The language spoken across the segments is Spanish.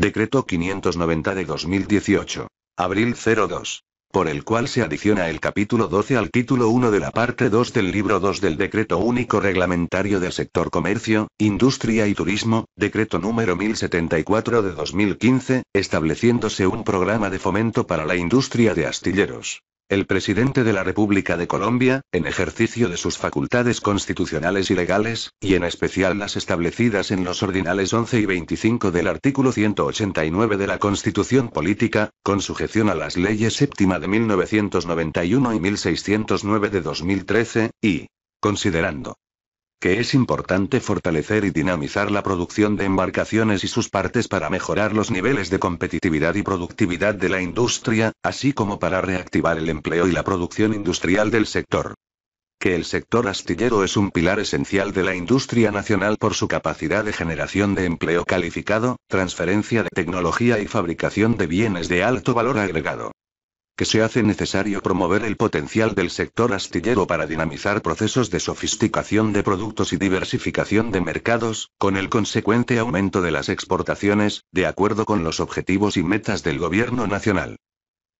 Decreto 590 de 2018. Abril 02. Por el cual se adiciona el capítulo 12 al título 1 de la parte 2 del libro 2 del Decreto Único Reglamentario del Sector Comercio, Industria y Turismo, decreto número 1074 de 2015, estableciéndose un programa de fomento para la industria de astilleros. El presidente de la República de Colombia, en ejercicio de sus facultades constitucionales y legales, y en especial las establecidas en los ordinales 11 y 25 del artículo 189 de la Constitución Política, con sujeción a las leyes séptima de 1991 y 1609 de 2013, y, considerando que es importante fortalecer y dinamizar la producción de embarcaciones y sus partes para mejorar los niveles de competitividad y productividad de la industria, así como para reactivar el empleo y la producción industrial del sector. Que el sector astillero es un pilar esencial de la industria nacional por su capacidad de generación de empleo calificado, transferencia de tecnología y fabricación de bienes de alto valor agregado que se hace necesario promover el potencial del sector astillero para dinamizar procesos de sofisticación de productos y diversificación de mercados, con el consecuente aumento de las exportaciones, de acuerdo con los objetivos y metas del Gobierno Nacional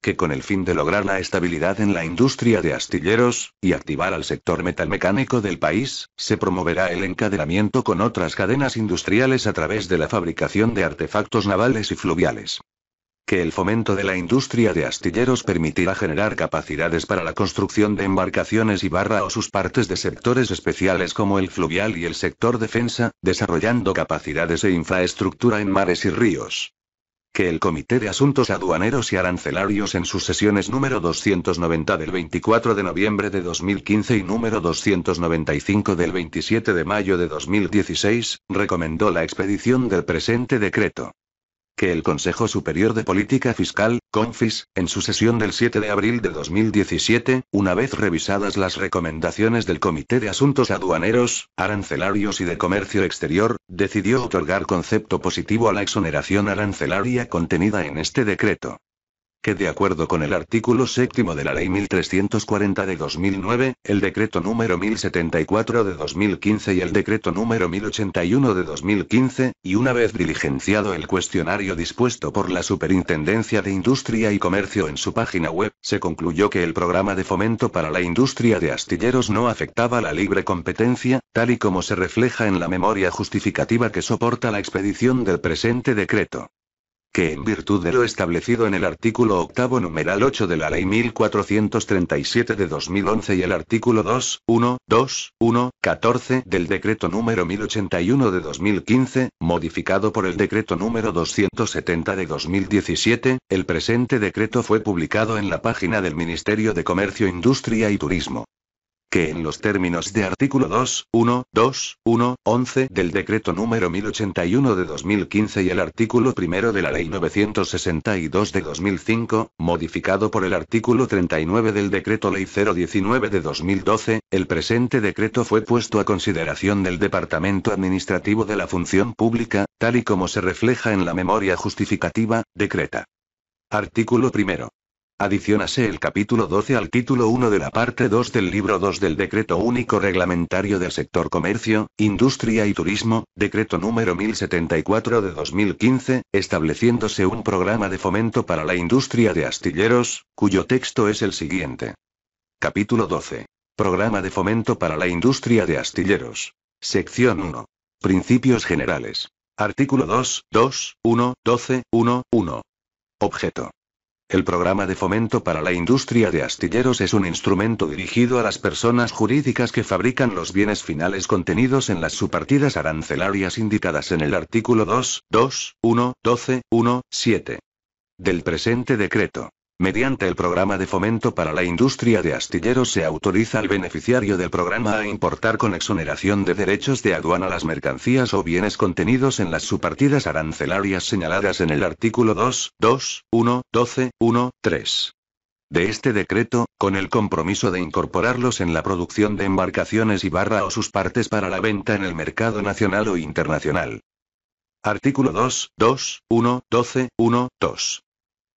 que con el fin de lograr la estabilidad en la industria de astilleros, y activar al sector metalmecánico del país, se promoverá el encadenamiento con otras cadenas industriales a través de la fabricación de artefactos navales y fluviales que el fomento de la industria de astilleros permitirá generar capacidades para la construcción de embarcaciones y barra o sus partes de sectores especiales como el fluvial y el sector defensa, desarrollando capacidades e infraestructura en mares y ríos que el Comité de Asuntos Aduaneros y Arancelarios en sus sesiones número 290 del 24 de noviembre de 2015 y número 295 del 27 de mayo de 2016, recomendó la expedición del presente decreto que el Consejo Superior de Política Fiscal, CONFIS, en su sesión del 7 de abril de 2017, una vez revisadas las recomendaciones del Comité de Asuntos Aduaneros, Arancelarios y de Comercio Exterior, decidió otorgar concepto positivo a la exoneración arancelaria contenida en este decreto que de acuerdo con el artículo séptimo de la Ley 1340 de 2009, el decreto número 1074 de 2015 y el decreto número 1081 de 2015, y una vez diligenciado el cuestionario dispuesto por la Superintendencia de Industria y Comercio en su página web, se concluyó que el programa de fomento para la industria de astilleros no afectaba la libre competencia, tal y como se refleja en la memoria justificativa que soporta la expedición del presente decreto que en virtud de lo establecido en el artículo octavo numeral 8 de la Ley 1437 de 2011 y el artículo 2, 1, 2, 1, 14 del decreto número 1081 de 2015, modificado por el decreto número 270 de 2017, el presente decreto fue publicado en la página del Ministerio de Comercio, Industria y Turismo que en los términos de artículo 2, 1, 2, 1, 11 del decreto número 1081 de 2015 y el artículo primero de la ley 962 de 2005, modificado por el artículo 39 del decreto ley 019 de 2012, el presente decreto fue puesto a consideración del Departamento Administrativo de la Función Pública, tal y como se refleja en la memoria justificativa, decreta. Artículo primero. Adicionase el capítulo 12 al título 1 de la parte 2 del libro 2 del Decreto Único Reglamentario del Sector Comercio, Industria y Turismo, decreto número 1074 de 2015, estableciéndose un programa de fomento para la industria de astilleros, cuyo texto es el siguiente. Capítulo 12. Programa de fomento para la industria de astilleros. Sección 1. Principios generales. Artículo 2, 2, 1, 12, 1, 1. Objeto. El programa de fomento para la industria de astilleros es un instrumento dirigido a las personas jurídicas que fabrican los bienes finales contenidos en las subpartidas arancelarias indicadas en el artículo 2, 2, 1, 12, 1, 7 del presente decreto. Mediante el programa de fomento para la industria de astilleros se autoriza al beneficiario del programa a importar con exoneración de derechos de aduana las mercancías o bienes contenidos en las subpartidas arancelarias señaladas en el artículo 2, 2, 1, 12, 1, 3 de este decreto, con el compromiso de incorporarlos en la producción de embarcaciones y barra o sus partes para la venta en el mercado nacional o internacional. Artículo 2, 2, 1, 12, 1, 2.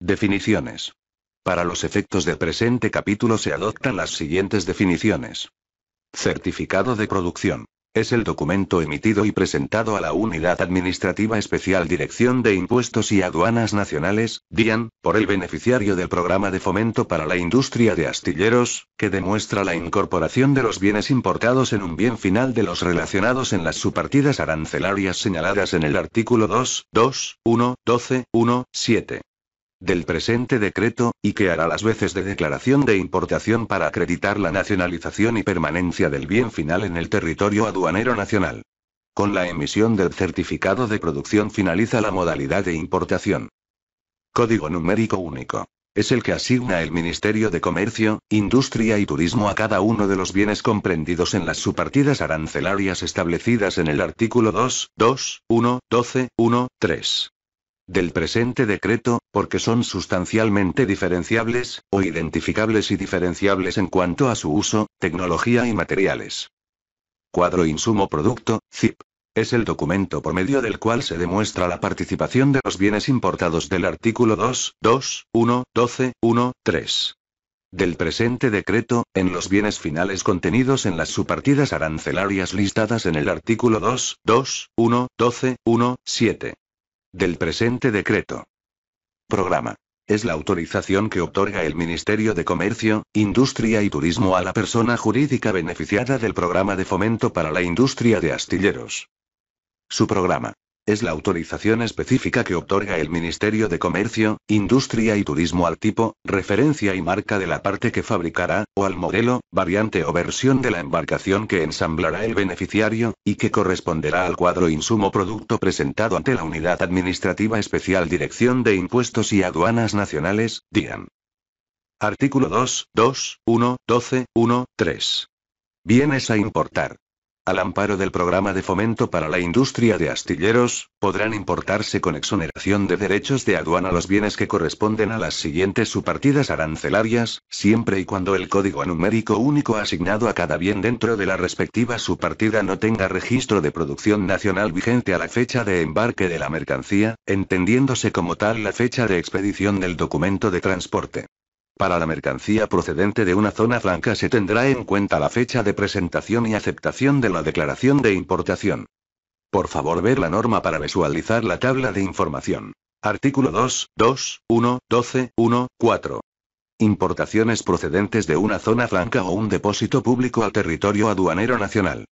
Definiciones. Para los efectos del presente capítulo se adoptan las siguientes definiciones. Certificado de producción. Es el documento emitido y presentado a la Unidad Administrativa Especial Dirección de Impuestos y Aduanas Nacionales, DIAN, por el beneficiario del programa de fomento para la industria de astilleros, que demuestra la incorporación de los bienes importados en un bien final de los relacionados en las subpartidas arancelarias señaladas en el artículo 2, 2, 1, 12, 1, 7 del presente decreto, y que hará las veces de declaración de importación para acreditar la nacionalización y permanencia del bien final en el territorio aduanero nacional. Con la emisión del certificado de producción finaliza la modalidad de importación. Código numérico único. Es el que asigna el Ministerio de Comercio, Industria y Turismo a cada uno de los bienes comprendidos en las subpartidas arancelarias establecidas en el artículo 2, 2, 1, 12, 1, 3 del presente decreto, porque son sustancialmente diferenciables, o identificables y diferenciables en cuanto a su uso, tecnología y materiales. Cuadro Insumo Producto, CIP. Es el documento por medio del cual se demuestra la participación de los bienes importados del artículo 2, 2, 1, 12, 1, 3 del presente decreto, en los bienes finales contenidos en las subpartidas arancelarias listadas en el artículo 2, 2, 1, 12, 1, 7. Del presente decreto. Programa. Es la autorización que otorga el Ministerio de Comercio, Industria y Turismo a la persona jurídica beneficiada del programa de fomento para la industria de astilleros. Su programa es la autorización específica que otorga el Ministerio de Comercio, Industria y Turismo al tipo, referencia y marca de la parte que fabricará, o al modelo, variante o versión de la embarcación que ensamblará el beneficiario, y que corresponderá al cuadro insumo producto presentado ante la Unidad Administrativa Especial Dirección de Impuestos y Aduanas Nacionales, DIAN. Artículo 2, 2, 1, 12, 1, 3. Bienes a importar. Al amparo del programa de fomento para la industria de astilleros, podrán importarse con exoneración de derechos de aduana los bienes que corresponden a las siguientes subpartidas arancelarias, siempre y cuando el código numérico único asignado a cada bien dentro de la respectiva subpartida no tenga registro de producción nacional vigente a la fecha de embarque de la mercancía, entendiéndose como tal la fecha de expedición del documento de transporte. Para la mercancía procedente de una zona franca se tendrá en cuenta la fecha de presentación y aceptación de la declaración de importación. Por favor ver la norma para visualizar la tabla de información. Artículo 2, 2, 1, 12, 1, 4. Importaciones procedentes de una zona franca o un depósito público al territorio aduanero nacional.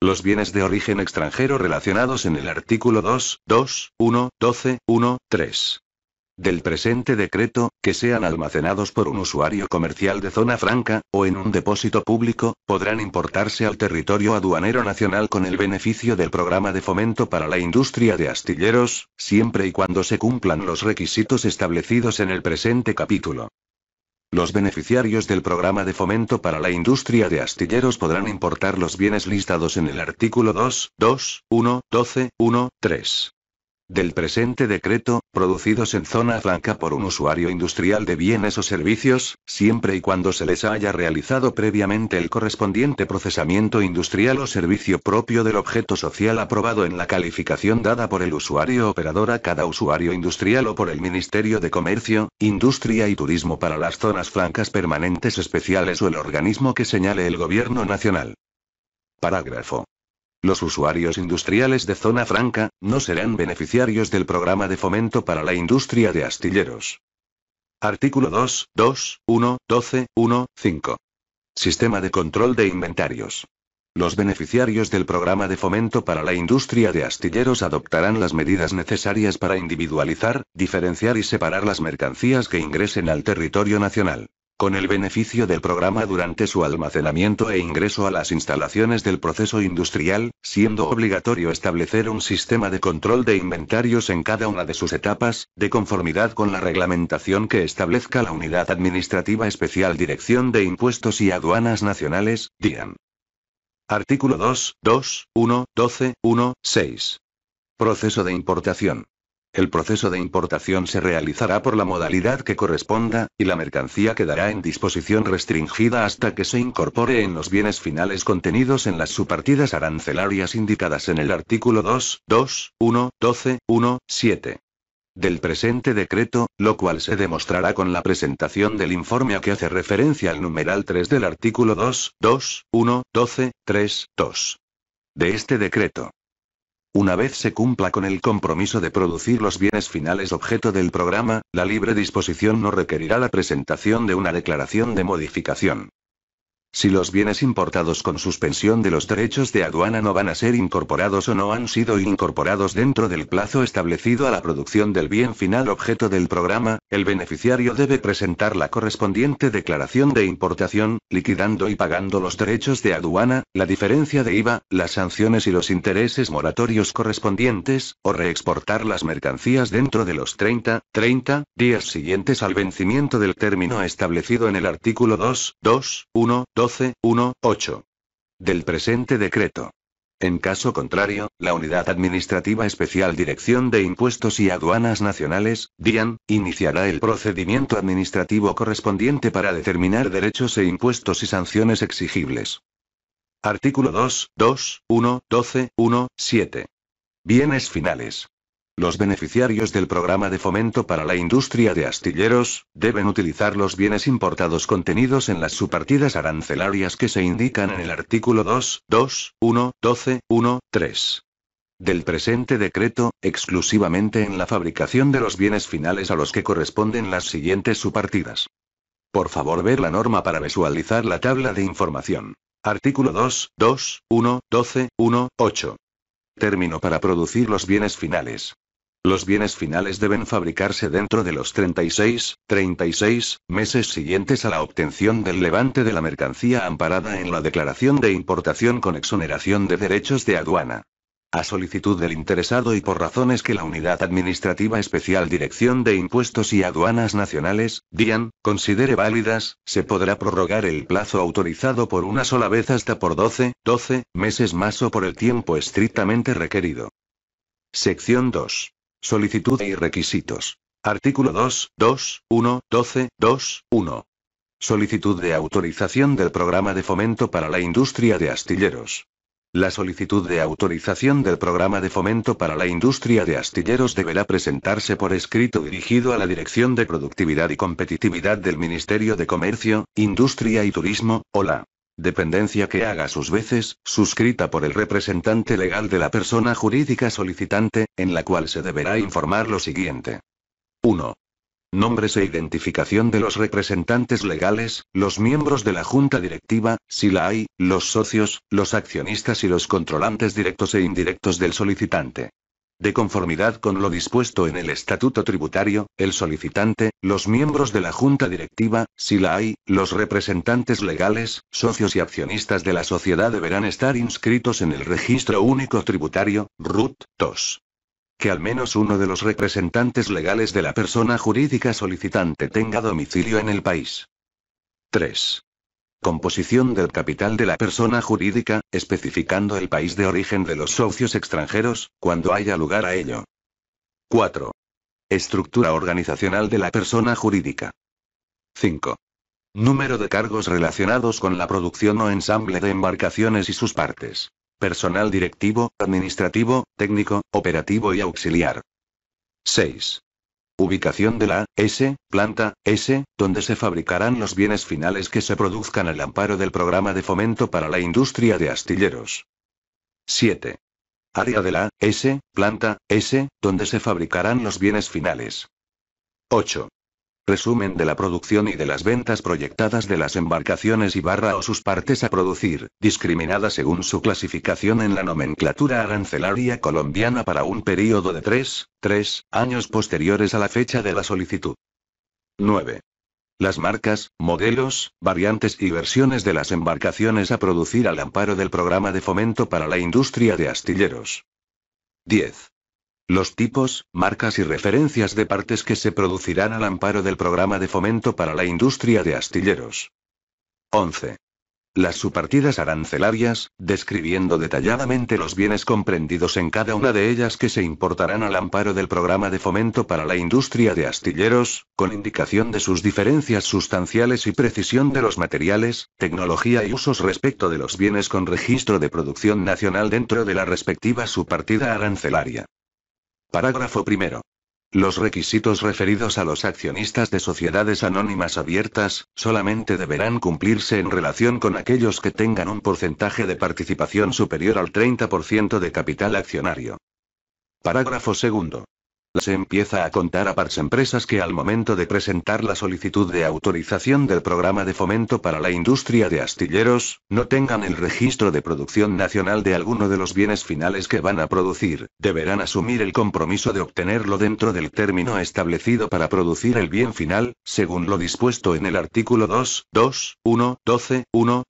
Los bienes de origen extranjero relacionados en el artículo 2, 2, 1, 12, 1, 3 del presente decreto, que sean almacenados por un usuario comercial de zona franca, o en un depósito público, podrán importarse al territorio aduanero nacional con el beneficio del programa de fomento para la industria de astilleros, siempre y cuando se cumplan los requisitos establecidos en el presente capítulo. Los beneficiarios del programa de fomento para la industria de astilleros podrán importar los bienes listados en el artículo 2, 2, 1, 12, 1, 3 del presente decreto, producidos en zona franca por un usuario industrial de bienes o servicios, siempre y cuando se les haya realizado previamente el correspondiente procesamiento industrial o servicio propio del objeto social aprobado en la calificación dada por el usuario operador a cada usuario industrial o por el Ministerio de Comercio, Industria y Turismo para las zonas francas permanentes especiales o el organismo que señale el Gobierno Nacional. Parágrafo los usuarios industriales de Zona Franca, no serán beneficiarios del programa de fomento para la industria de astilleros. Artículo 2, 1, 12, Sistema de control de inventarios. Los beneficiarios del programa de fomento para la industria de astilleros adoptarán las medidas necesarias para individualizar, diferenciar y separar las mercancías que ingresen al territorio nacional. Con el beneficio del programa durante su almacenamiento e ingreso a las instalaciones del proceso industrial, siendo obligatorio establecer un sistema de control de inventarios en cada una de sus etapas, de conformidad con la reglamentación que establezca la Unidad Administrativa Especial Dirección de Impuestos y Aduanas Nacionales, DIAN. Artículo 2, 2, 1, 12, 1, 6. Proceso de importación. El proceso de importación se realizará por la modalidad que corresponda, y la mercancía quedará en disposición restringida hasta que se incorpore en los bienes finales contenidos en las subpartidas arancelarias indicadas en el artículo 2, 2, 1, 12, 1, 7 del presente decreto, lo cual se demostrará con la presentación del informe a que hace referencia al numeral 3 del artículo 2, 2, 1, 12, 3, 2. De este decreto. Una vez se cumpla con el compromiso de producir los bienes finales objeto del programa, la libre disposición no requerirá la presentación de una declaración de modificación. Si los bienes importados con suspensión de los derechos de aduana no van a ser incorporados o no han sido incorporados dentro del plazo establecido a la producción del bien final objeto del programa, el beneficiario debe presentar la correspondiente declaración de importación, liquidando y pagando los derechos de aduana, la diferencia de IVA, las sanciones y los intereses moratorios correspondientes, o reexportar las mercancías dentro de los 30, 30 días siguientes al vencimiento del término establecido en el artículo 2, 2, 1, 12.1.8. Del presente decreto. En caso contrario, la Unidad Administrativa Especial Dirección de Impuestos y Aduanas Nacionales, DIAN, iniciará el procedimiento administrativo correspondiente para determinar derechos e impuestos y sanciones exigibles. Artículo 2.2.1.12.1.7. Bienes finales. Los beneficiarios del programa de fomento para la industria de astilleros, deben utilizar los bienes importados contenidos en las subpartidas arancelarias que se indican en el artículo 2, 2, 1, 12, 1, 3 del presente decreto, exclusivamente en la fabricación de los bienes finales a los que corresponden las siguientes subpartidas. Por favor ver la norma para visualizar la tabla de información. Artículo 2, 2, 1, 12, 1, 8. Término para producir los bienes finales. Los bienes finales deben fabricarse dentro de los 36, 36 meses siguientes a la obtención del levante de la mercancía amparada en la declaración de importación con exoneración de derechos de aduana. A solicitud del interesado y por razones que la Unidad Administrativa Especial Dirección de Impuestos y Aduanas Nacionales, DIAN, considere válidas, se podrá prorrogar el plazo autorizado por una sola vez hasta por 12, 12 meses más o por el tiempo estrictamente requerido. Sección 2. Solicitud y requisitos. Artículo 2, 1, 12, 2, 1. Solicitud de autorización del programa de fomento para la industria de astilleros. La solicitud de autorización del programa de fomento para la industria de astilleros deberá presentarse por escrito dirigido a la Dirección de Productividad y Competitividad del Ministerio de Comercio, Industria y Turismo, o Dependencia que haga sus veces, suscrita por el representante legal de la persona jurídica solicitante, en la cual se deberá informar lo siguiente. 1. Nombres e identificación de los representantes legales, los miembros de la junta directiva, si la hay, los socios, los accionistas y los controlantes directos e indirectos del solicitante. De conformidad con lo dispuesto en el Estatuto Tributario, el solicitante, los miembros de la Junta Directiva, si la hay, los representantes legales, socios y accionistas de la sociedad deberán estar inscritos en el Registro Único Tributario, RUT, 2 Que al menos uno de los representantes legales de la persona jurídica solicitante tenga domicilio en el país. 3. Composición del capital de la persona jurídica, especificando el país de origen de los socios extranjeros, cuando haya lugar a ello. 4. Estructura organizacional de la persona jurídica. 5. Número de cargos relacionados con la producción o ensamble de embarcaciones y sus partes. Personal directivo, administrativo, técnico, operativo y auxiliar. 6. Ubicación de la S, planta S, donde se fabricarán los bienes finales que se produzcan al amparo del programa de fomento para la industria de astilleros. 7. Área de la S, planta S, donde se fabricarán los bienes finales. 8. Resumen de la producción y de las ventas proyectadas de las embarcaciones y barra o sus partes a producir, discriminada según su clasificación en la nomenclatura arancelaria colombiana para un período de 3, 3 años posteriores a la fecha de la solicitud. 9. Las marcas, modelos, variantes y versiones de las embarcaciones a producir al amparo del programa de fomento para la industria de astilleros. 10. Los tipos, marcas y referencias de partes que se producirán al amparo del programa de fomento para la industria de astilleros. 11. Las subpartidas arancelarias, describiendo detalladamente los bienes comprendidos en cada una de ellas que se importarán al amparo del programa de fomento para la industria de astilleros, con indicación de sus diferencias sustanciales y precisión de los materiales, tecnología y usos respecto de los bienes con registro de producción nacional dentro de la respectiva subpartida arancelaria. Parágrafo primero. Los requisitos referidos a los accionistas de sociedades anónimas abiertas, solamente deberán cumplirse en relación con aquellos que tengan un porcentaje de participación superior al 30% de capital accionario. Parágrafo segundo se empieza a contar a parts empresas que al momento de presentar la solicitud de autorización del programa de fomento para la industria de astilleros, no tengan el registro de producción nacional de alguno de los bienes finales que van a producir, deberán asumir el compromiso de obtenerlo dentro del término establecido para producir el bien final, según lo dispuesto en el artículo 2, 2, 1, 12, 1,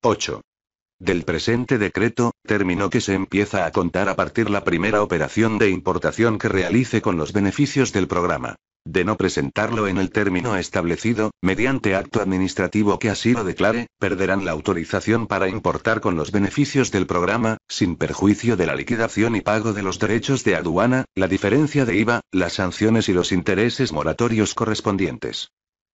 del presente decreto, término que se empieza a contar a partir la primera operación de importación que realice con los beneficios del programa. De no presentarlo en el término establecido, mediante acto administrativo que así lo declare, perderán la autorización para importar con los beneficios del programa, sin perjuicio de la liquidación y pago de los derechos de aduana, la diferencia de IVA, las sanciones y los intereses moratorios correspondientes.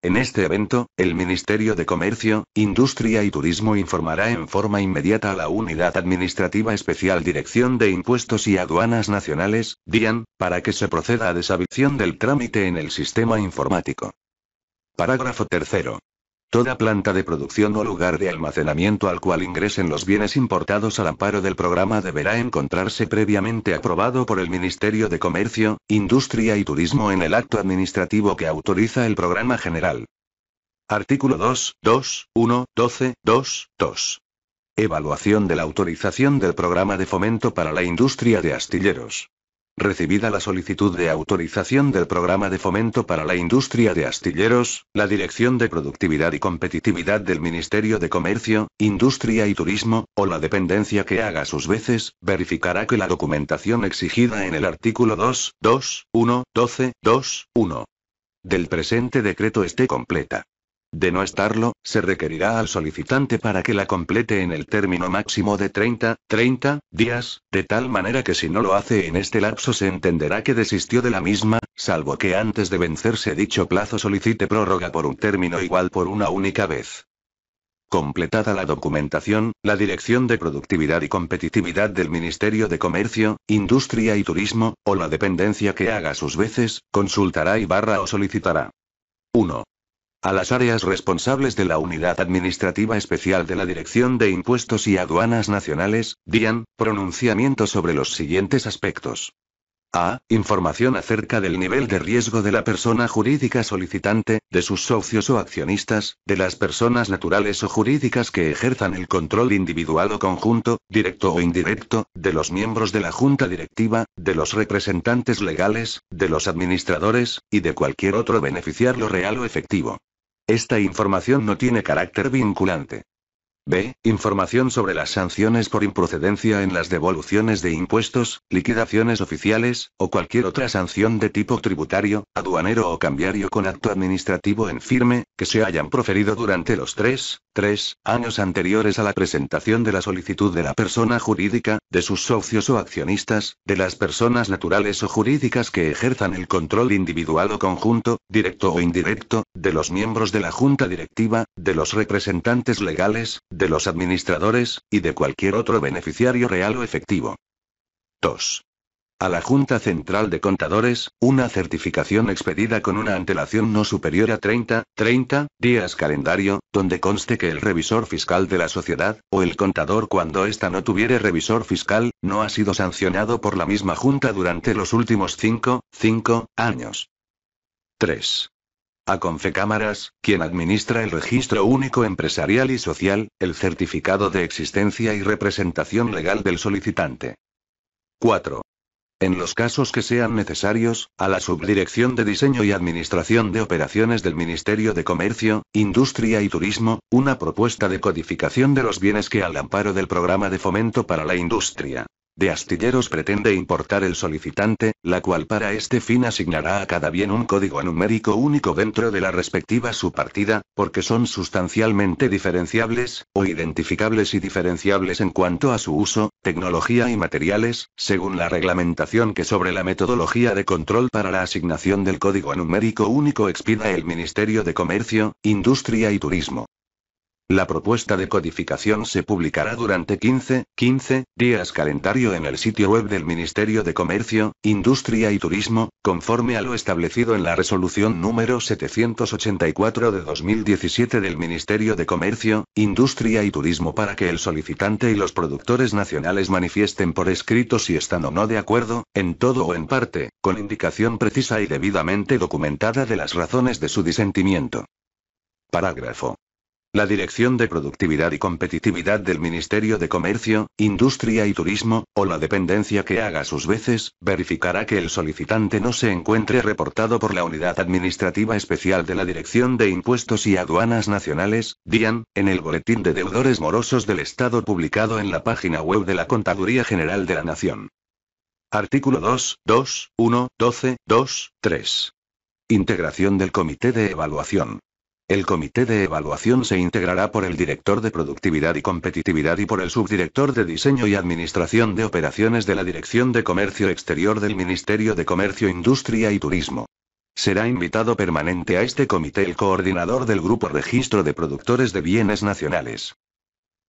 En este evento, el Ministerio de Comercio, Industria y Turismo informará en forma inmediata a la Unidad Administrativa Especial Dirección de Impuestos y Aduanas Nacionales, DIAN, para que se proceda a deshabición del trámite en el sistema informático. Parágrafo tercero. Toda planta de producción o lugar de almacenamiento al cual ingresen los bienes importados al amparo del programa deberá encontrarse previamente aprobado por el Ministerio de Comercio, Industria y Turismo en el acto administrativo que autoriza el programa general. Artículo 2, 2, 1, 12, 2, 2. Evaluación de la autorización del programa de fomento para la industria de astilleros. Recibida la solicitud de autorización del programa de fomento para la industria de astilleros, la Dirección de Productividad y Competitividad del Ministerio de Comercio, Industria y Turismo, o la dependencia que haga sus veces, verificará que la documentación exigida en el artículo 2, 1, 12, 2, 1 del presente decreto esté completa. De no estarlo, se requerirá al solicitante para que la complete en el término máximo de 30, 30 días, de tal manera que si no lo hace en este lapso se entenderá que desistió de la misma, salvo que antes de vencerse dicho plazo solicite prórroga por un término igual por una única vez. Completada la documentación, la Dirección de Productividad y Competitividad del Ministerio de Comercio, Industria y Turismo, o la dependencia que haga sus veces, consultará y barra o solicitará. 1 a las áreas responsables de la Unidad Administrativa Especial de la Dirección de Impuestos y Aduanas Nacionales, DIAN, pronunciamiento sobre los siguientes aspectos. A. Información acerca del nivel de riesgo de la persona jurídica solicitante, de sus socios o accionistas, de las personas naturales o jurídicas que ejerzan el control individual o conjunto, directo o indirecto, de los miembros de la junta directiva, de los representantes legales, de los administradores, y de cualquier otro beneficiario real o efectivo. Esta información no tiene carácter vinculante. B. Información sobre las sanciones por improcedencia en las devoluciones de impuestos, liquidaciones oficiales, o cualquier otra sanción de tipo tributario, aduanero o cambiario con acto administrativo en firme, que se hayan proferido durante los tres, tres años anteriores a la presentación de la solicitud de la persona jurídica, de sus socios o accionistas, de las personas naturales o jurídicas que ejerzan el control individual o conjunto, directo o indirecto, de los miembros de la junta directiva, de los representantes legales, de los administradores, y de cualquier otro beneficiario real o efectivo. 2. A la Junta Central de Contadores, una certificación expedida con una antelación no superior a 30, 30 días calendario, donde conste que el revisor fiscal de la sociedad, o el contador cuando ésta no tuviere revisor fiscal, no ha sido sancionado por la misma Junta durante los últimos 5, 5 años. 3. A Confecámaras, quien administra el registro único empresarial y social, el certificado de existencia y representación legal del solicitante. 4. En los casos que sean necesarios, a la Subdirección de Diseño y Administración de Operaciones del Ministerio de Comercio, Industria y Turismo, una propuesta de codificación de los bienes que al amparo del Programa de Fomento para la Industria de astilleros pretende importar el solicitante, la cual para este fin asignará a cada bien un código numérico único dentro de la respectiva subpartida, porque son sustancialmente diferenciables, o identificables y diferenciables en cuanto a su uso, tecnología y materiales, según la reglamentación que sobre la metodología de control para la asignación del código numérico único expida el Ministerio de Comercio, Industria y Turismo. La propuesta de codificación se publicará durante 15, 15 días calendario en el sitio web del Ministerio de Comercio, Industria y Turismo, conforme a lo establecido en la resolución número 784 de 2017 del Ministerio de Comercio, Industria y Turismo para que el solicitante y los productores nacionales manifiesten por escrito si están o no de acuerdo, en todo o en parte, con indicación precisa y debidamente documentada de las razones de su disentimiento. Parágrafo. La Dirección de Productividad y Competitividad del Ministerio de Comercio, Industria y Turismo, o la dependencia que haga sus veces, verificará que el solicitante no se encuentre reportado por la Unidad Administrativa Especial de la Dirección de Impuestos y Aduanas Nacionales, DIAN, en el Boletín de Deudores Morosos del Estado publicado en la página web de la Contaduría General de la Nación. Artículo 2, 2, 1, 12, 2, 3. Integración del Comité de Evaluación. El comité de evaluación se integrará por el director de productividad y competitividad y por el subdirector de diseño y administración de operaciones de la Dirección de Comercio Exterior del Ministerio de Comercio, Industria y Turismo. Será invitado permanente a este comité el coordinador del Grupo Registro de Productores de Bienes Nacionales.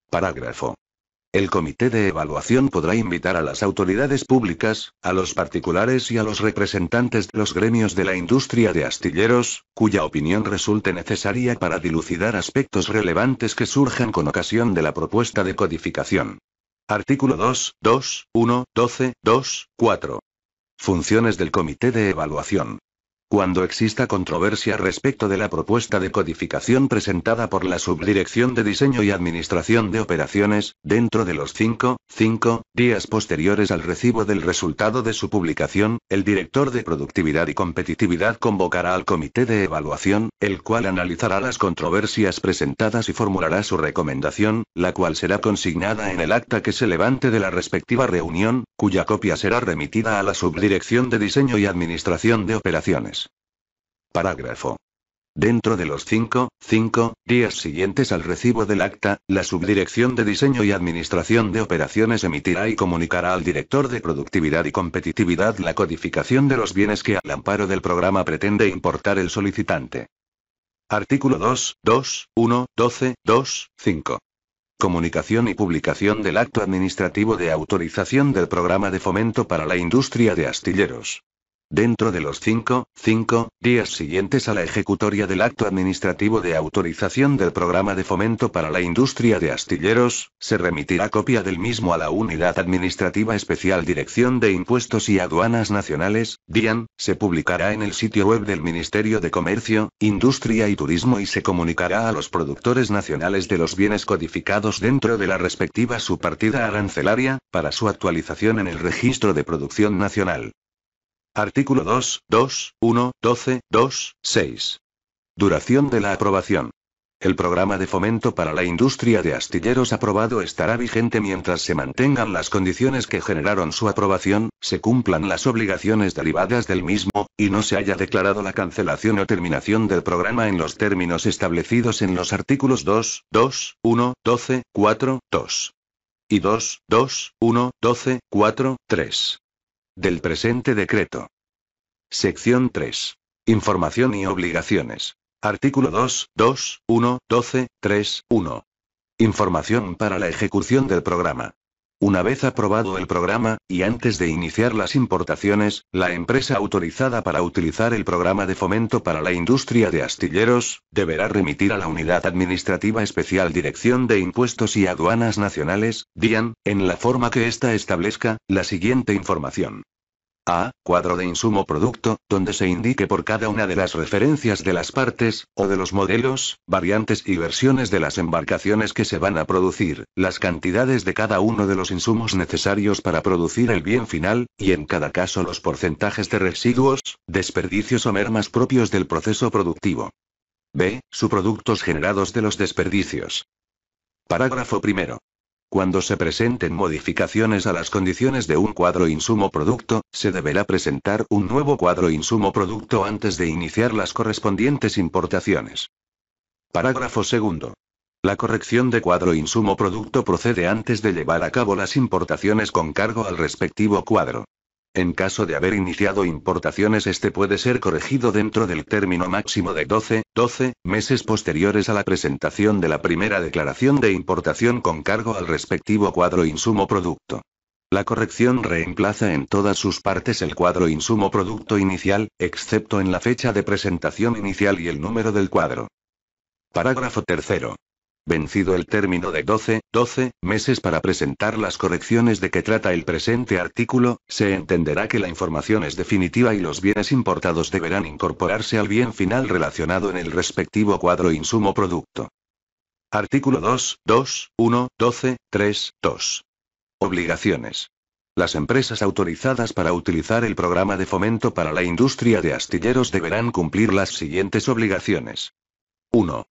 Parágrafo. El comité de evaluación podrá invitar a las autoridades públicas, a los particulares y a los representantes de los gremios de la industria de astilleros, cuya opinión resulte necesaria para dilucidar aspectos relevantes que surjan con ocasión de la propuesta de codificación. Artículo 2, 1, 12, 4. Funciones del comité de evaluación. Cuando exista controversia respecto de la propuesta de codificación presentada por la Subdirección de Diseño y Administración de Operaciones, dentro de los 5, 5 días posteriores al recibo del resultado de su publicación, el director de Productividad y Competitividad convocará al Comité de Evaluación, el cual analizará las controversias presentadas y formulará su recomendación, la cual será consignada en el acta que se levante de la respectiva reunión, cuya copia será remitida a la Subdirección de Diseño y Administración de Operaciones. Parágrafo. Dentro de los 5, 5 días siguientes al recibo del acta, la Subdirección de Diseño y Administración de Operaciones emitirá y comunicará al director de Productividad y Competitividad la codificación de los bienes que al amparo del programa pretende importar el solicitante. Artículo 2, 2, 1, 12, 2, 5. Comunicación y publicación del acto administrativo de autorización del programa de fomento para la industria de astilleros dentro de los cinco, cinco, días siguientes a la ejecutoria del acto administrativo de autorización del programa de fomento para la industria de astilleros, se remitirá copia del mismo a la Unidad Administrativa Especial Dirección de Impuestos y Aduanas Nacionales, DIAN, se publicará en el sitio web del Ministerio de Comercio, Industria y Turismo y se comunicará a los productores nacionales de los bienes codificados dentro de la respectiva subpartida arancelaria, para su actualización en el registro de producción nacional. Artículo 2, 2, 1, 12, 2, 6. Duración de la aprobación. El programa de fomento para la industria de astilleros aprobado estará vigente mientras se mantengan las condiciones que generaron su aprobación, se cumplan las obligaciones derivadas del mismo, y no se haya declarado la cancelación o terminación del programa en los términos establecidos en los artículos 2, 2, 1, 12, 4, 2. Y 2, 2, 1, 12, 4, 3. Del presente decreto. Sección 3. Información y obligaciones. Artículo 2, 2, 1, 12, 3, 1. Información para la ejecución del programa. Una vez aprobado el programa, y antes de iniciar las importaciones, la empresa autorizada para utilizar el programa de fomento para la industria de astilleros, deberá remitir a la Unidad Administrativa Especial Dirección de Impuestos y Aduanas Nacionales, DIAN, en la forma que ésta establezca, la siguiente información. A. Cuadro de insumo producto, donde se indique por cada una de las referencias de las partes, o de los modelos, variantes y versiones de las embarcaciones que se van a producir, las cantidades de cada uno de los insumos necesarios para producir el bien final, y en cada caso los porcentajes de residuos, desperdicios o mermas propios del proceso productivo. B. Subproductos generados de los desperdicios. Parágrafo primero. Cuando se presenten modificaciones a las condiciones de un cuadro insumo producto, se deberá presentar un nuevo cuadro insumo producto antes de iniciar las correspondientes importaciones. Parágrafo 2. La corrección de cuadro insumo producto procede antes de llevar a cabo las importaciones con cargo al respectivo cuadro. En caso de haber iniciado importaciones, este puede ser corregido dentro del término máximo de 12, 12 meses posteriores a la presentación de la primera declaración de importación con cargo al respectivo cuadro insumo producto. La corrección reemplaza en todas sus partes el cuadro insumo producto inicial, excepto en la fecha de presentación inicial y el número del cuadro. Parágrafo tercero vencido el término de 12, 12 meses para presentar las correcciones de que trata el presente artículo, se entenderá que la información es definitiva y los bienes importados deberán incorporarse al bien final relacionado en el respectivo cuadro insumo producto. Artículo 2, 2, 1, 12, 3, 2. Obligaciones. Las empresas autorizadas para utilizar el programa de fomento para la industria de astilleros deberán cumplir las siguientes obligaciones. 1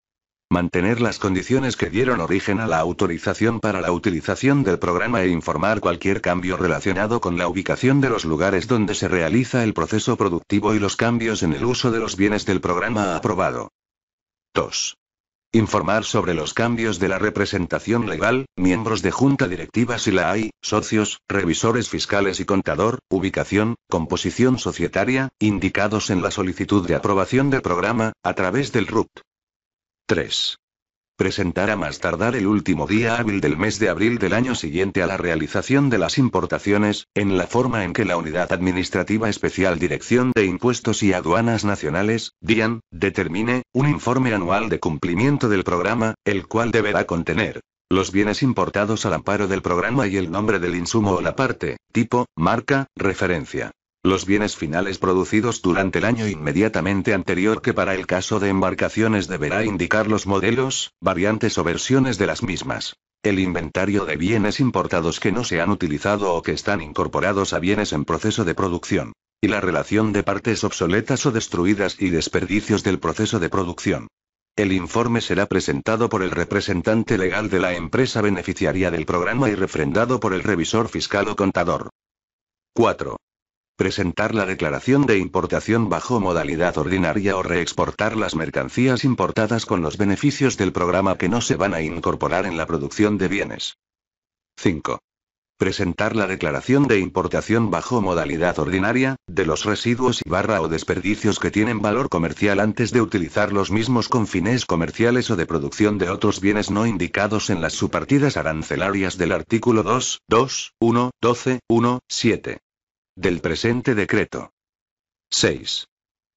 mantener las condiciones que dieron origen a la autorización para la utilización del programa e informar cualquier cambio relacionado con la ubicación de los lugares donde se realiza el proceso productivo y los cambios en el uso de los bienes del programa aprobado. 2. Informar sobre los cambios de la representación legal, miembros de junta directiva si la hay, socios, revisores fiscales y contador, ubicación, composición societaria, indicados en la solicitud de aprobación del programa, a través del RUT. 3. Presentar a más tardar el último día hábil del mes de abril del año siguiente a la realización de las importaciones, en la forma en que la Unidad Administrativa Especial Dirección de Impuestos y Aduanas Nacionales, DIAN, determine, un informe anual de cumplimiento del programa, el cual deberá contener, los bienes importados al amparo del programa y el nombre del insumo o la parte, tipo, marca, referencia, los bienes finales producidos durante el año inmediatamente anterior que para el caso de embarcaciones deberá indicar los modelos, variantes o versiones de las mismas. El inventario de bienes importados que no se han utilizado o que están incorporados a bienes en proceso de producción. Y la relación de partes obsoletas o destruidas y desperdicios del proceso de producción. El informe será presentado por el representante legal de la empresa beneficiaria del programa y refrendado por el revisor fiscal o contador. 4. Presentar la declaración de importación bajo modalidad ordinaria o reexportar las mercancías importadas con los beneficios del programa que no se van a incorporar en la producción de bienes. 5. Presentar la declaración de importación bajo modalidad ordinaria, de los residuos y barra o desperdicios que tienen valor comercial antes de utilizar los mismos con fines comerciales o de producción de otros bienes no indicados en las subpartidas arancelarias del artículo 2, 2, 1, 12, 1, 7. Del presente decreto. 6.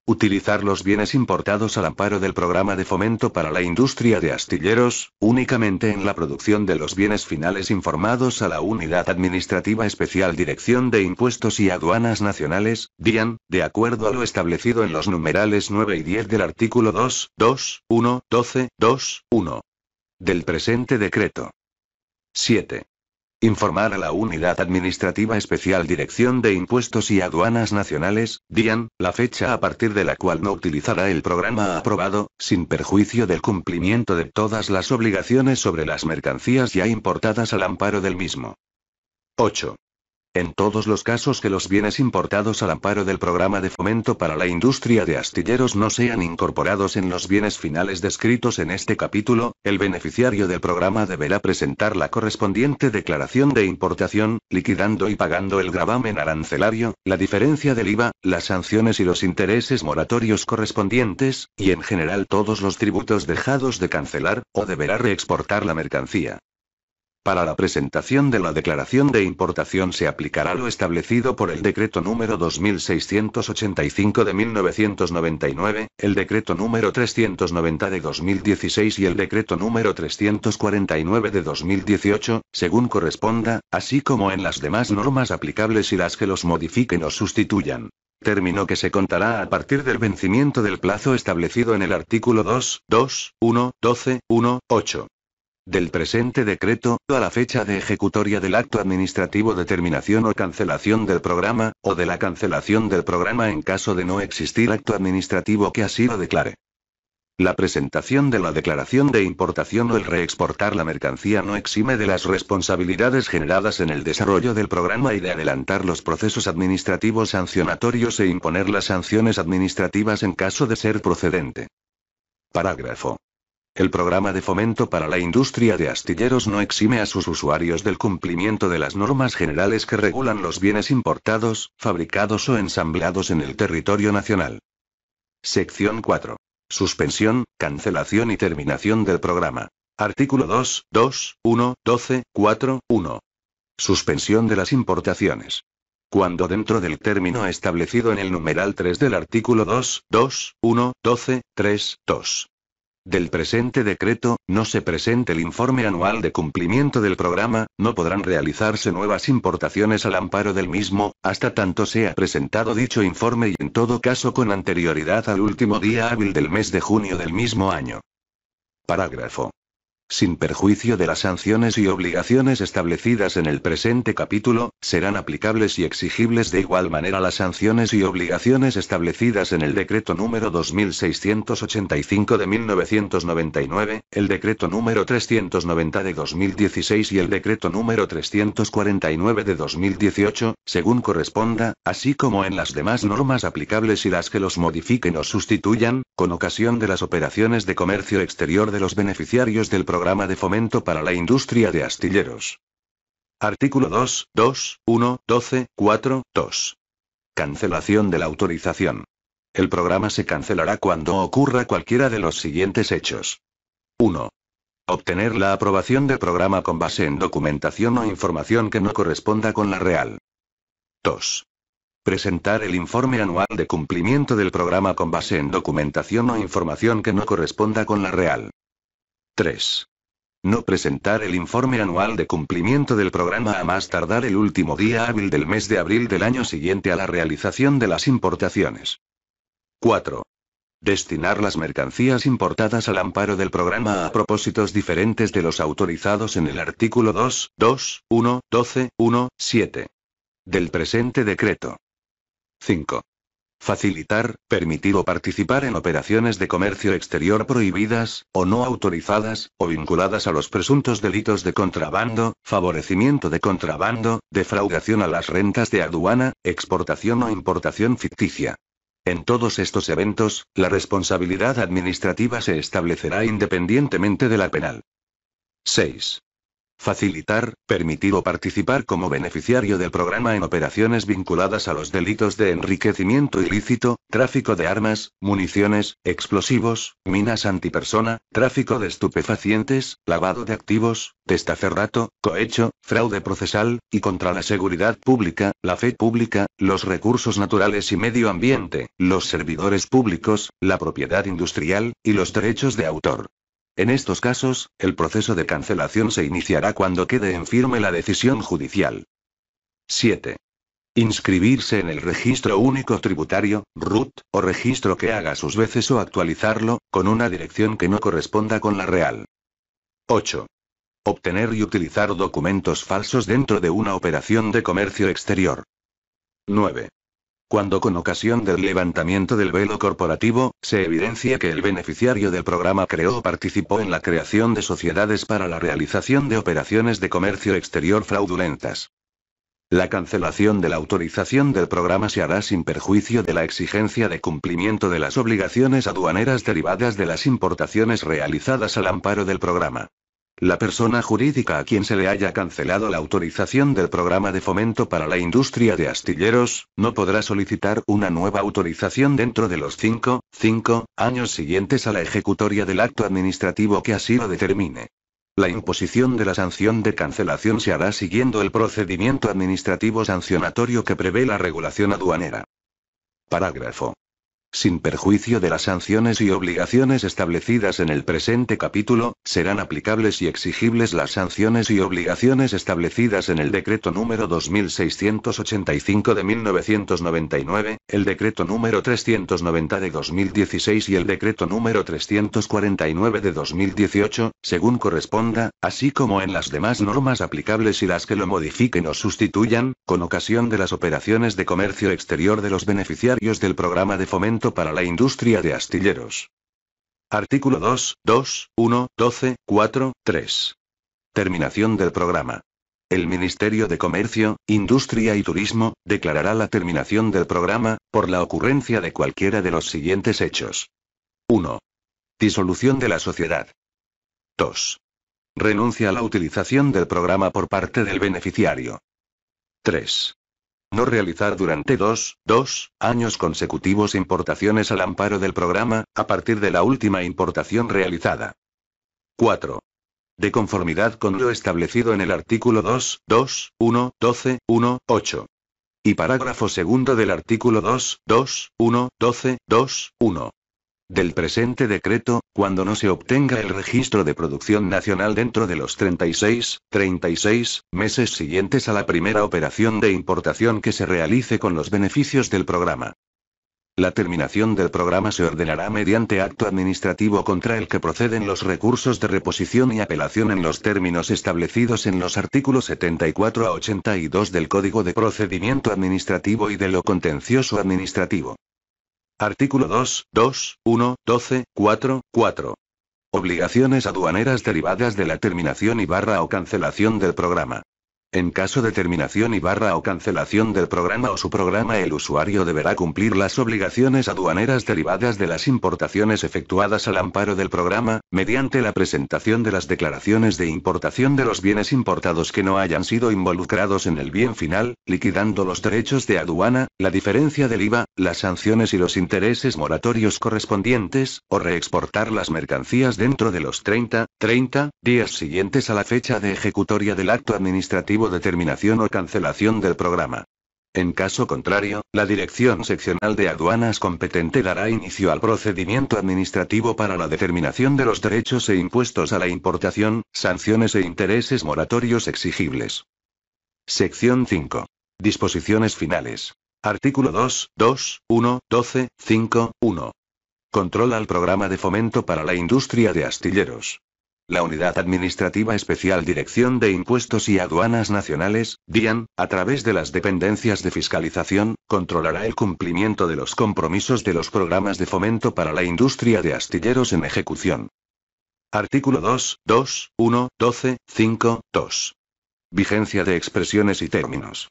Utilizar los bienes importados al amparo del programa de fomento para la industria de astilleros, únicamente en la producción de los bienes finales informados a la Unidad Administrativa Especial Dirección de Impuestos y Aduanas Nacionales, DIAN, de acuerdo a lo establecido en los numerales 9 y 10 del artículo 2, 2, 1, 12, 2, 1. Del presente decreto. 7. Informar a la Unidad Administrativa Especial Dirección de Impuestos y Aduanas Nacionales, DIAN, la fecha a partir de la cual no utilizará el programa aprobado, sin perjuicio del cumplimiento de todas las obligaciones sobre las mercancías ya importadas al amparo del mismo. 8. En todos los casos que los bienes importados al amparo del programa de fomento para la industria de astilleros no sean incorporados en los bienes finales descritos en este capítulo, el beneficiario del programa deberá presentar la correspondiente declaración de importación, liquidando y pagando el gravamen arancelario, la diferencia del IVA, las sanciones y los intereses moratorios correspondientes, y en general todos los tributos dejados de cancelar, o deberá reexportar la mercancía. Para la presentación de la declaración de importación se aplicará lo establecido por el decreto número 2685 de 1999, el decreto número 390 de 2016 y el decreto número 349 de 2018, según corresponda, así como en las demás normas aplicables y las que los modifiquen o sustituyan término que se contará a partir del vencimiento del plazo establecido en el artículo 2, 2, 1, 12, 1, 8 del presente decreto, a la fecha de ejecutoria del acto administrativo de terminación o cancelación del programa, o de la cancelación del programa en caso de no existir acto administrativo que así lo declare. La presentación de la declaración de importación o el reexportar la mercancía no exime de las responsabilidades generadas en el desarrollo del programa y de adelantar los procesos administrativos sancionatorios e imponer las sanciones administrativas en caso de ser procedente. Parágrafo el programa de fomento para la industria de astilleros no exime a sus usuarios del cumplimiento de las normas generales que regulan los bienes importados, fabricados o ensamblados en el territorio nacional. Sección 4. Suspensión, cancelación y terminación del programa. Artículo 2, 2, 1, 12, 4, 1. Suspensión de las importaciones cuando dentro del término establecido en el numeral 3 del artículo 2, 2, 1, 12, 3, 2 del presente decreto, no se presente el informe anual de cumplimiento del programa, no podrán realizarse nuevas importaciones al amparo del mismo, hasta tanto sea presentado dicho informe y en todo caso con anterioridad al último día hábil del mes de junio del mismo año. Parágrafo sin perjuicio de las sanciones y obligaciones establecidas en el presente capítulo, serán aplicables y exigibles de igual manera las sanciones y obligaciones establecidas en el decreto número 2685 de 1999, el decreto número 390 de 2016 y el decreto número 349 de 2018, según corresponda, así como en las demás normas aplicables y las que los modifiquen o sustituyan, con ocasión de las operaciones de comercio exterior de los beneficiarios del programa Programa de Fomento para la Industria de Astilleros. Artículo 2, 2, 1, 12, 4, 2. Cancelación de la autorización. El programa se cancelará cuando ocurra cualquiera de los siguientes hechos. 1. Obtener la aprobación del programa con base en documentación o información que no corresponda con la real. 2. Presentar el informe anual de cumplimiento del programa con base en documentación o información que no corresponda con la real. 3. No presentar el informe anual de cumplimiento del programa a más tardar el último día hábil del mes de abril del año siguiente a la realización de las importaciones. 4. Destinar las mercancías importadas al amparo del programa a propósitos diferentes de los autorizados en el artículo 2, 2, 1, 12, 1, 7. Del presente decreto. 5 facilitar, permitir o participar en operaciones de comercio exterior prohibidas, o no autorizadas, o vinculadas a los presuntos delitos de contrabando, favorecimiento de contrabando, defraudación a las rentas de aduana, exportación o importación ficticia. En todos estos eventos, la responsabilidad administrativa se establecerá independientemente de la penal. 6 facilitar, permitir o participar como beneficiario del programa en operaciones vinculadas a los delitos de enriquecimiento ilícito, tráfico de armas, municiones, explosivos, minas antipersona, tráfico de estupefacientes, lavado de activos, testaferrato, cohecho, fraude procesal, y contra la seguridad pública, la fe pública, los recursos naturales y medio ambiente, los servidores públicos, la propiedad industrial, y los derechos de autor. En estos casos, el proceso de cancelación se iniciará cuando quede en firme la decisión judicial. 7. Inscribirse en el registro único tributario, RUT, o registro que haga sus veces o actualizarlo, con una dirección que no corresponda con la real. 8. Obtener y utilizar documentos falsos dentro de una operación de comercio exterior. 9. Cuando con ocasión del levantamiento del velo corporativo, se evidencia que el beneficiario del programa creó o participó en la creación de sociedades para la realización de operaciones de comercio exterior fraudulentas. La cancelación de la autorización del programa se hará sin perjuicio de la exigencia de cumplimiento de las obligaciones aduaneras derivadas de las importaciones realizadas al amparo del programa. La persona jurídica a quien se le haya cancelado la autorización del programa de fomento para la industria de astilleros, no podrá solicitar una nueva autorización dentro de los 5, años siguientes a la ejecutoria del acto administrativo que así lo determine. La imposición de la sanción de cancelación se hará siguiendo el procedimiento administrativo sancionatorio que prevé la regulación aduanera. Parágrafo sin perjuicio de las sanciones y obligaciones establecidas en el presente capítulo, serán aplicables y exigibles las sanciones y obligaciones establecidas en el decreto número 2685 de 1999, el decreto número 390 de 2016 y el decreto número 349 de 2018, según corresponda, así como en las demás normas aplicables y las que lo modifiquen o sustituyan, con ocasión de las operaciones de comercio exterior de los beneficiarios del programa de fomento para la industria de astilleros. Artículo 2, 2, 1, 12, 4, 3. Terminación del programa. El Ministerio de Comercio, Industria y Turismo, declarará la terminación del programa, por la ocurrencia de cualquiera de los siguientes hechos. 1. Disolución de la sociedad. 2. Renuncia a la utilización del programa por parte del beneficiario. 3 no realizar durante dos, dos, años consecutivos importaciones al amparo del programa, a partir de la última importación realizada. 4. De conformidad con lo establecido en el artículo 2, 2, 1, 12, 1, 8. Y parágrafo segundo del artículo 2, 2, 1, 12, 2, 1 del presente decreto, cuando no se obtenga el registro de producción nacional dentro de los 36, 36 meses siguientes a la primera operación de importación que se realice con los beneficios del programa. La terminación del programa se ordenará mediante acto administrativo contra el que proceden los recursos de reposición y apelación en los términos establecidos en los artículos 74 a 82 del Código de Procedimiento Administrativo y de lo contencioso administrativo. Artículo 2, 2, 1, 12, 4, 4. Obligaciones aduaneras derivadas de la terminación y barra o cancelación del programa. En caso de terminación y barra o cancelación del programa o su programa el usuario deberá cumplir las obligaciones aduaneras derivadas de las importaciones efectuadas al amparo del programa, mediante la presentación de las declaraciones de importación de los bienes importados que no hayan sido involucrados en el bien final, liquidando los derechos de aduana, la diferencia del IVA, las sanciones y los intereses moratorios correspondientes, o reexportar las mercancías dentro de los 30, 30 días siguientes a la fecha de ejecutoria del acto administrativo determinación o cancelación del programa. En caso contrario, la Dirección Seccional de Aduanas competente dará inicio al procedimiento administrativo para la determinación de los derechos e impuestos a la importación, sanciones e intereses moratorios exigibles. Sección 5. Disposiciones finales. Artículo 2, 2, 1, 12, 5, 1. Controla al programa de fomento para la industria de astilleros. La Unidad Administrativa Especial Dirección de Impuestos y Aduanas Nacionales, DIAN, a través de las dependencias de fiscalización, controlará el cumplimiento de los compromisos de los programas de fomento para la industria de astilleros en ejecución. Artículo 2, 1, 12, 5, 2. Vigencia de expresiones y términos.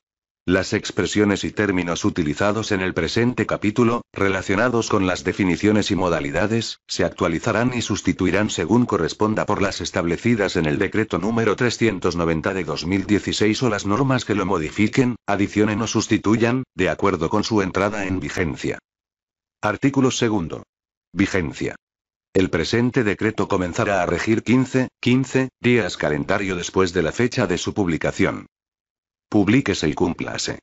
Las expresiones y términos utilizados en el presente capítulo, relacionados con las definiciones y modalidades, se actualizarán y sustituirán según corresponda por las establecidas en el decreto número 390 de 2016 o las normas que lo modifiquen, adicionen o sustituyan, de acuerdo con su entrada en vigencia. Artículo 2. Vigencia. El presente decreto comenzará a regir 15, 15 días calendario después de la fecha de su publicación. Publíquese y cúmplase.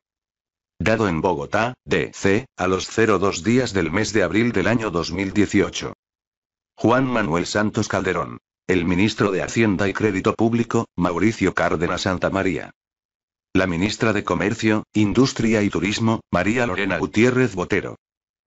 Dado en Bogotá, DC, a los 02 días del mes de abril del año 2018. Juan Manuel Santos Calderón. El ministro de Hacienda y Crédito Público, Mauricio Cárdenas Santa María. La ministra de Comercio, Industria y Turismo, María Lorena Gutiérrez Botero.